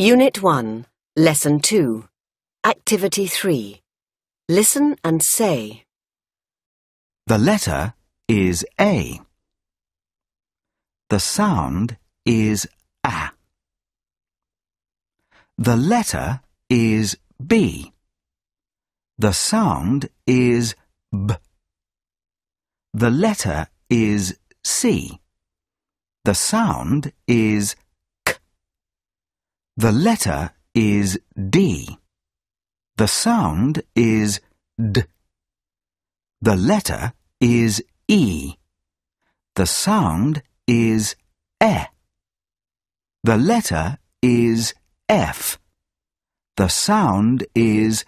Unit 1, Lesson 2, Activity 3. Listen and say. The letter is A. The sound is A. The letter is B. The sound is B. The letter is C. The sound is the letter is D. The sound is D. The letter is E. The sound is E. The letter is F. The sound is